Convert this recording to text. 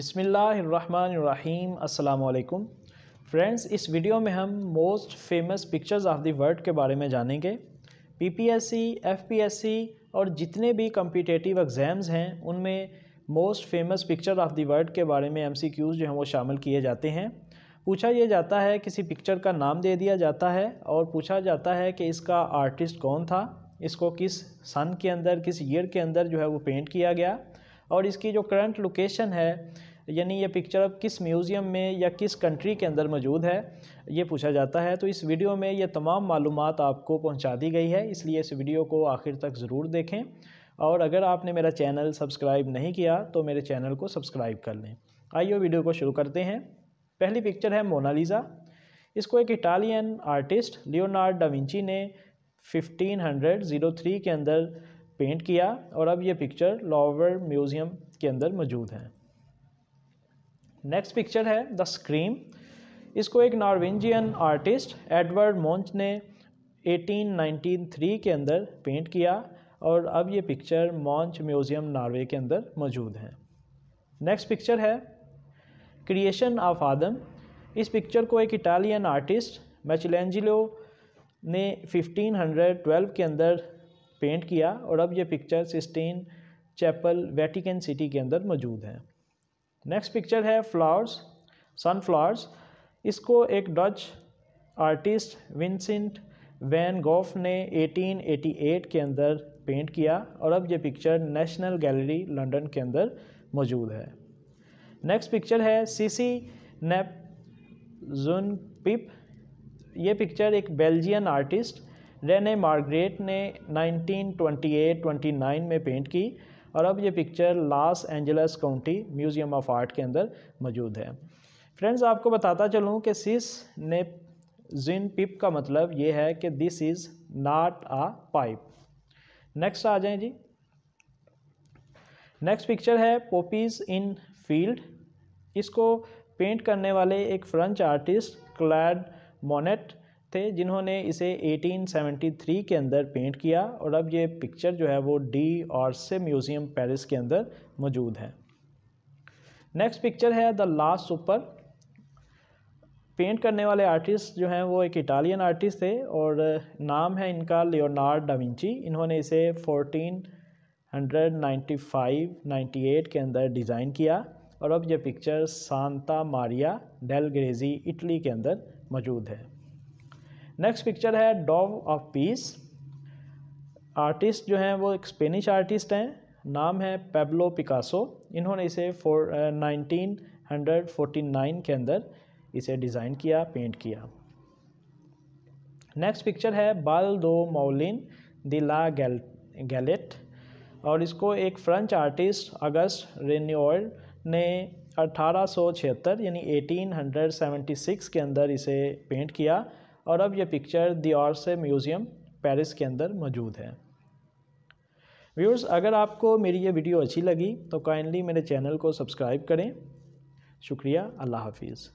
बिसमीम् अल्लाम फ्रेंड्स इस वीडियो में हम most famous pictures of the world के बारे में जानेंगे पीपीएससी, एफपीएससी और जितने भी कम्पिटेटिव एग्ज़ाम्स हैं उनमें most famous picture of the world के बारे में एमसीक्यूज जो हैं वो शामिल किए जाते हैं पूछा यह जाता है किसी पिक्चर का नाम दे दिया जाता है और पूछा जाता है कि इसका आर्टिस्ट कौन था इसको किस सन के अंदर किस ईयर के अंदर जो है वो पेंट किया गया और इसकी जो करंट लोकेशन है यानी ये पिक्चर अब किस म्यूज़ियम में या किस कंट्री के अंदर मौजूद है ये पूछा जाता है तो इस वीडियो में ये तमाम मालूम आपको पहुँचा दी गई है इसलिए इस वीडियो को आखिर तक ज़रूर देखें और अगर आपने मेरा चैनल सब्सक्राइब नहीं किया तो मेरे चैनल को सब्सक्राइब कर लें आइए वीडियो को शुरू करते हैं पहली पिक्चर है मोनालिज़ा इसको एक इटालियन आर्टिस्ट लियोनार्ड डाविंची ने 1503 के अंदर पेंट किया और अब ये पिक्चर लॉवर म्यूज़ियम के अंदर मौजूद है नेक्स्ट पिक्चर है द स्क्रीम इसको एक नॉर्वेजियन आर्टिस्ट एडवर्ड मोन्च ने 1893 के अंदर पेंट किया और अब ये पिक्चर मॉन्च म्यूज़ियम नॉर्वे के अंदर मौजूद है नेक्स्ट पिक्चर है क्रिएशन ऑफ आदम इस पिक्चर को एक इटालियन आर्टिस्ट मैचलेंजिलो ने 1512 के अंदर पेंट किया और अब ये picture Sistine Chapel Vatican City के अंदर मौजूद हैं नेक्स्ट पिक्चर है फ्लावर्स सनफ्लावर्स इसको एक डच आर्टिस्ट विंसेंट वैन गोफ ने 1888 के अंदर पेंट किया और अब ये पिक्चर नेशनल गैलरी लंदन के अंदर मौजूद है नेक्स्ट पिक्चर है सीसी नेप जुन पिप ये पिक्चर एक बेल्जियन आर्टिस्ट रेने मार्गरेट ने 1928-29 में पेंट की और अब ये picture Los Angeles County Museum of Art के अंदर मौजूद है फ्रेंड्स आपको बताता चलूँ कि सिस ने जिन पिप का मतलब ये है कि this is not a pipe next आ जाए जी नेक्स्ट पिक्चर है पोपीज़ इन फील्ड इसको पेंट करने वाले एक फ्रेंच आर्टिस्ट क्लैड मोनेट थे जिन्होंने इसे 1873 के अंदर पेंट किया और अब ये पिक्चर जो है वो डी और से म्यूज़ियम पेरिस के अंदर मौजूद है नेक्स्ट पिक्चर है द लास्ट सुपर पेंट करने वाले आर्टिस्ट जो हैं वो एक इटालियन आर्टिस्ट थे और नाम है इनका लियोनार्ड डाविंची इन्होंने इसे 1495 98 के अंदर डिज़ाइन किया और अब ये picture Santa Maria delle Grazie Italy के अंदर मौजूद है नेक्स्ट पिक्चर है डॉव ऑफ पीस आर्टिस्ट जो हैं वो एक स्पेनिश आर्टिस्ट हैं नाम है पेब्लो पिकासो इन्होंने इसे four nineteen hundred forty nine के अंदर इसे डिज़ाइन किया पेंट किया नेक्स्ट पिक्चर है बाल दो मोलिन द ला गैल गैलेट और इसको एक फ्रेंच आर्टिस्ट अगस्त रेन्योल ने सौ छिहत्तर यानी एटीन हंड्रेड सेवेंटी सिक्स के अंदर इसे पेंट किया और अब यह पिक्चर दी से म्यूज़ियम पेरिस के अंदर मौजूद है व्यूअर्स अगर आपको मेरी ये वीडियो अच्छी लगी तो काइंडली मेरे चैनल को सब्सक्राइब करें शुक्रिया अल्लाह हाफिज़